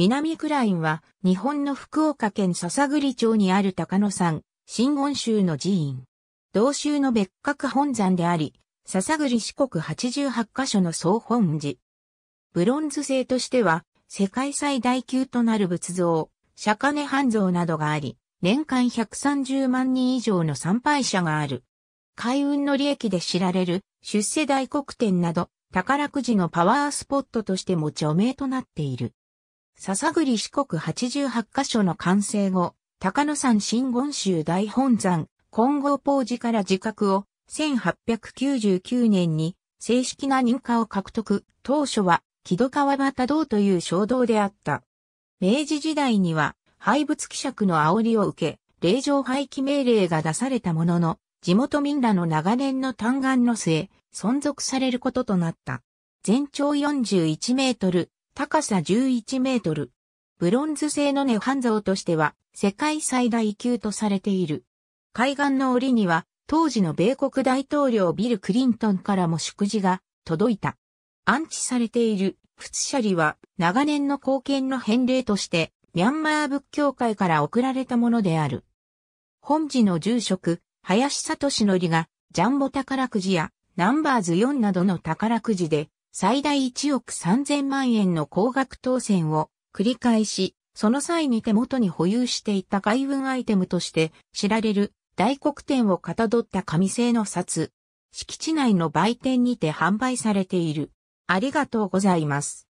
南クラインは、日本の福岡県篠栗町にある高野山、新言宗の寺院。同州の別格本山であり、篠栗四国88カ所の総本寺。ブロンズ製としては、世界最大級となる仏像、釈迦根半像などがあり、年間130万人以上の参拝者がある。海運の利益で知られる出世大黒天など、宝くじのパワースポットとしても著名となっている。笹栗四国八十八カ所の完成後、高野山新言宗大本山、金剛法寺から自覚を、1899年に正式な認可を獲得、当初は木戸川端堂という衝動であった。明治時代には廃仏希釈の煽りを受け、令状廃棄命令が出されたものの、地元民らの長年の嘆願の末、存続されることとなった。全長41メートル、高さ11メートル。ブロンズ製の涅槃像としては世界最大級とされている。海岸の檻には当時の米国大統領ビル・クリントンからも祝辞が届いた。安置されている仏舎利は長年の貢献の返礼としてミャンマー仏教会から贈られたものである。本寺の住職、林聡則がジャンボ宝くじやナンバーズ4などの宝くじで最大1億3000万円の高額当選を繰り返し、その際に手元に保有していた外運アイテムとして知られる大黒点をかたどった紙製の札。敷地内の売店にて販売されている。ありがとうございます。